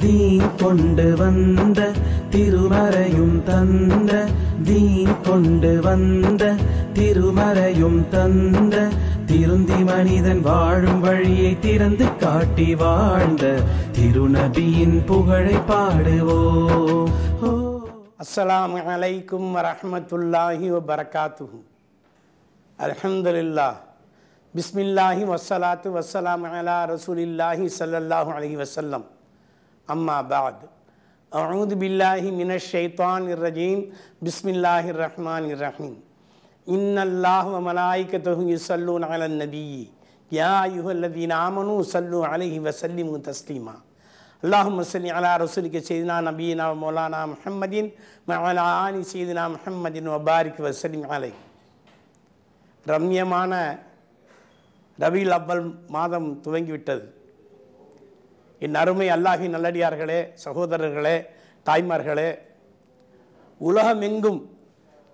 தீன் கொண்டு வந்த திருமறையும் தந்த தீன் கொண்டு வந்த திருமறையும் தந்த திருந்தி மனிதன் வாழும் வழியை திறந்து காட்டி வாழ்ந்த திருநபியின் புகழை பாடுவோ அஸ்லாம் அலைக்கும் வரமத்துல்லாஹி வரகாத்து அலமதுல்லா பிஸ்மில்லாஹி வசலாத்து வசலாம் அலா ரசூலில்லாஹி சல்லாஹூ அலி வசல்லம் अम्माबाद अऊदबिल्लिमिनशैतरजीम बसमीम इन्नल्लामलाइकतुसल्लनबी यादीनामनु सल्लु वसलम तस्लिमा अल्लासल रसूल के सैदना नबीना मौलाना महमदिन मौलान सैदना महमदिन वबारिक वसलिम अलै ரம்யமான ரபில் அவ்வல் மாதம் துவங்கிவிட்டது என் அருமை அல்லாஹி நல்லடியார்களே சகோதரர்களே தாய்மார்களே உலகமெங்கும்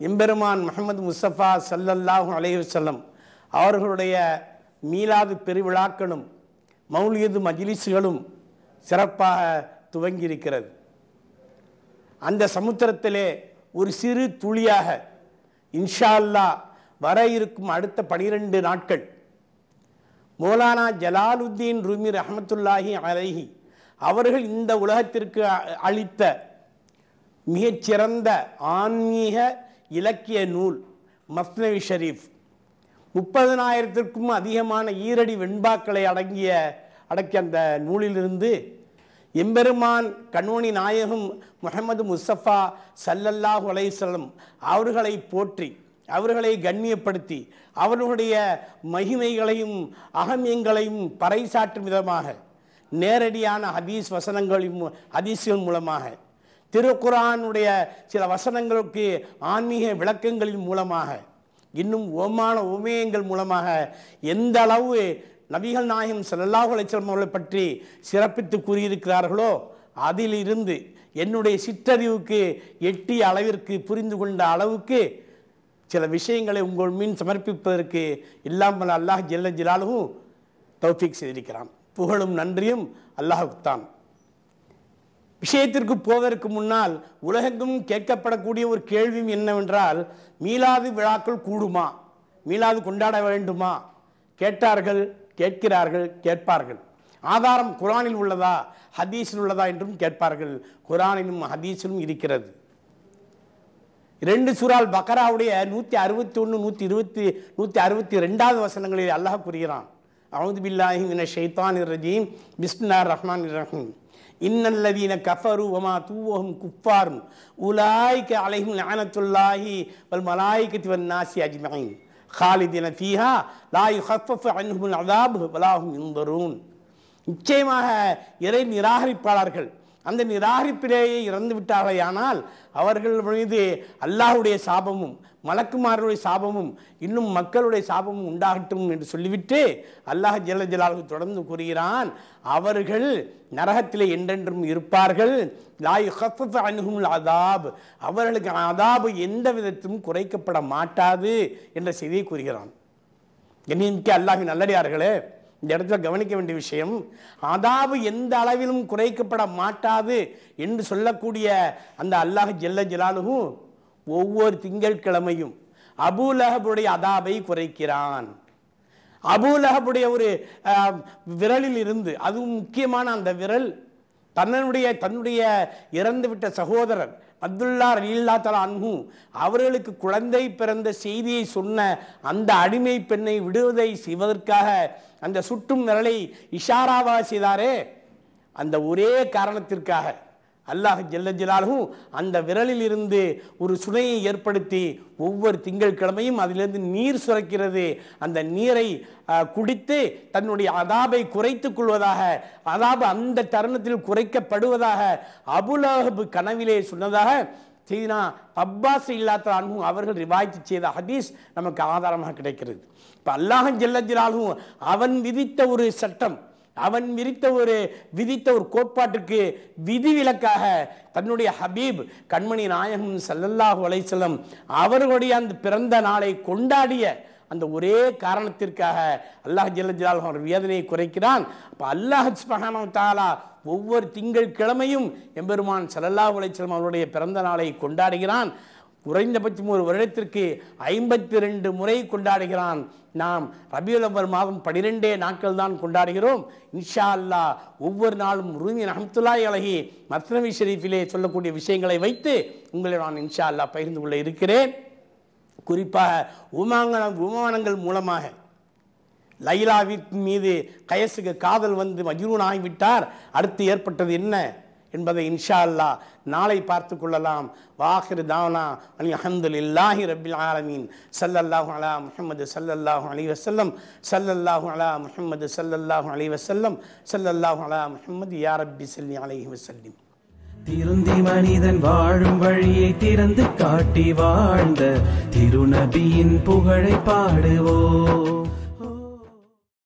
எம்பெருமான் முகமது முஸ்தபா சல்லல்லாஹு அலையுசல்லம் அவர்களுடைய மீலாது பெருவிழாக்களும் மௌலியது மஜிலிசுகளும் சிறப்பாக துவங்கியிருக்கிறது அந்த சமுத்திரத்திலே ஒரு சிறு துளியாக இன்ஷா அல்லா வர இருக்கும் அடுத்த பனிரெண்டு நாட்கள் மௌலானா ஜலாலுத்தீன் ருமி ரஹமத்துல்லாஹி அலைஹி அவர்கள் இந்த உலகத்திற்கு அளித்த மிகச்சிறந்த ஆன்மீக இலக்கிய நூல் மஸ்னவி ஷரீஃப் முப்பதனாயிரத்திற்கும் அதிகமான ஈரடி வெண்பாக்களை அடங்கிய அடக்கிய அந்த நூலிலிருந்து எம்பெருமான் கண்மணி நாயகம் முகமது முசஃபா சல்லல்லாஹு அலைசலம் அவர்களை போற்றி அவர்களை கண்ணியப்படுத்தி அவர்களுடைய மகிமைகளையும் அகமியங்களையும் பறைசாற்றும் விதமாக நேரடியான ஹதீஸ் வசனங்களின் ஹதீஸ்கள் மூலமாக திருக்குரானுடைய சில வசனங்களுக்கு ஆன்மீக விளக்கங்களின் மூலமாக இன்னும் ஓமான உமேயங்கள் மூலமாக எந்த அளவு நபிகள் நாயகம் செல்லாஹு அலைச்சலம் அவர்களை பற்றி சிறப்பித்து கூறியிருக்கிறார்களோ அதிலிருந்து என்னுடைய சிற்றறிவுக்கு எட்டிய அளவிற்கு புரிந்து கொண்ட அளவுக்கு சில விஷயங்களை உங்கள் மீன் சமர்ப்பிப்பதற்கு இல்லாமல் அல்லாஹ் ஜெல்ல ஜிலாலும் தௌஃபிக் செய்திருக்கிறான் புகழும் நன்றியும் அல்லாஹுத்தான் விஷயத்திற்கு போவதற்கு முன்னால் உலகெங்கும் கேட்கப்படக்கூடிய ஒரு கேள்வியும் என்னவென்றால் மீளாது விழாக்கள் கூடுமா மீளாது கொண்டாட வேண்டுமா கேட்டார்கள் கேட்கிறார்கள் கேட்பார்கள் ஆதாரம் குரானில் உள்ளதா ஹதீஸில் உள்ளதா என்றும் கேட்பார்கள் குரானிலும் ஹதீஸிலும் இருக்கிறது ரெண்டு சூறால் பக்கராவுடைய நூற்றி அறுபத்தி ஒன்று நூற்றி இருபத்தி நூற்றி அறுபத்தி ரெண்டாவது வசனங்களில் அல்லாஹ் புரிகிறான் அவுது பில்லாஹி மின ஷைத்தான் ரஜீம் பிஸ்மில்லா ரஹ்மான் ரஹீம் இன்னல்லதீன கஃபரு வமா தூவஹும் குஃபாரும் உலாய்க்கு அலைஹும் ஞானத்துல்லாஹி வல் மலாய்க்கு திவன் நாசி அஜ்மஹின் ஹாலிதின ஃபீஹா லாய் ஹஃபஃப் அன்ஹும் அதாப் வலாஹும் இந்தரூன் நிச்சயமாக இறை நிராகரிப்பாளர்கள் அந்த நிராகரிப்பிலேயே இறந்து ஆனால் அவர்கள் மீது அல்லாஹுடைய சாபமும் மலக்குமார்களுடைய சாபமும் இன்னும் மக்களுடைய சாபமும் உண்டாகட்டும் என்று சொல்லிவிட்டு அல்லாஹ் ஜல ஜலாலு தொடர்ந்து கூறுகிறான் அவர்கள் நரகத்திலே என்றென்றும் இருப்பார்கள் லாய் அணுகும் அதாப் அவர்களுக்கு அதாபு எந்த விதத்திலும் குறைக்கப்பட மாட்டாது என்ற செய்தியை கூறுகிறான் என்னைக்கு அல்லாஹின் நல்லடியார்களே இந்த இடத்துல கவனிக்க வேண்டிய விஷயம் அதாவது எந்த அளவிலும் குறைக்கப்பட மாட்டாது என்று சொல்லக்கூடிய அந்த அல்லாஹ் ஜெல்ல ஜலாலுகும் ஒவ்வொரு திங்கட்கிழமையும் அபூலகபுடைய அதாபை குறைக்கிறான் அபூலகபுடைய ஒரு விரலில் இருந்து அதுவும் முக்கியமான அந்த விரல் தன்னுடைய தன்னுடைய இறந்துவிட்ட சகோதரர் அப்துல்லா ரலீல்லா தலா அன்பு அவர்களுக்கு குழந்தை பிறந்த செய்தியை சொன்ன அந்த அடிமை பெண்ணை விடுவதை செய்வதற்காக அந்த சுட்டும் நிரலை இஷாராவா செய்தாரே அந்த ஒரே காரணத்திற்காக அல்லாஹ் ஜெல்ல ஜலாலும் அந்த விரலில் இருந்து ஒரு சுனையை ஏற்படுத்தி ஒவ்வொரு திங்கட்கிழமையும் அதிலிருந்து நீர் சுரக்கிறது அந்த நீரை குடித்து தன்னுடைய அதாபை குறைத்து கொள்வதாக அதாபு அந்த தருணத்தில் குறைக்கப்படுவதாக அபுலஹபு கனவிலே சொன்னதாக செய்தினா அப்பாஸ் அன்பும் அவர்கள் ரிவாய்த்து செய்த ஹதீஸ் நமக்கு ஆதாரமாக கிடைக்கிறது இப்போ அல்லாஹன் ஜெல்லஜிலாலும் அவன் விதித்த ஒரு சட்டம் அவன் விரித்த ஒரு விதித்த ஒரு கோட்பாட்டுக்கு விதிவிலக்காக தன்னுடைய ஹபீப் கண்மணி நாயகம் சல்லல்லாஹு அலைச்சலம் அவர்களுடைய அந்த பிறந்த நாளை கொண்டாடிய அந்த ஒரே காரணத்திற்காக அல்லாஹ் ஜல்லஜலால் அவர் வேதனையை குறைக்கிறான் அப்போ அல்லாஹ் சுபஹானோ தாலா ஒவ்வொரு திங்கள் கிழமையும் எம்பெருமான் சலல்லா உலைச்சலம் அவருடைய பிறந்த நாளை கொண்டாடுகிறான் குறைந்தபட்சம் ஒரு வருடத்திற்கு ஐம்பத்தி ரெண்டு முறை கொண்டாடுகிறான் நாம் ரபியுலவர் மாதம் பனிரெண்டே நாட்கள் தான் கொண்டாடுகிறோம் இன்ஷா அல்லா ஒவ்வொரு நாளும் ரூமின் அஹமத்துல்லாய் அழகி மத்னவி ஷெரீஃபிலே சொல்லக்கூடிய விஷயங்களை வைத்து உங்களை நான் இன்ஷா அல்லா பகிர்ந்து கொள்ள இருக்கிறேன் குறிப்பாக விமானம் விமானங்கள் மூலமாக லைலாவின் மீது கயசுக்கு காதல் வந்து மஜ்ரூன் ஆகிவிட்டார் அடுத்து ஏற்பட்டது என்ன என்பதை இன்ஷா அல்லா நாளை பார்த்து கொள்ளலாம் வாஹிர் தானா அலி அஹமது இல்லாஹி ரபில் ஆலமீன் சல்லல்லாஹு அலா முஹம்மது சல்லல்லாஹு அலி வசல்லம் சல்லல்லாஹு அலா முஹம்மது சல்லல்லாஹு அலி வசல்லம் சல்லல்லாஹு அலா முஹம்மது யாரபி சல்லி அலி வசல்லிம் திருந்தி மனிதன் வாழும் வழியை திறந்து காட்டி வாழ்ந்த திருநபியின் புகழை பாடுவோம்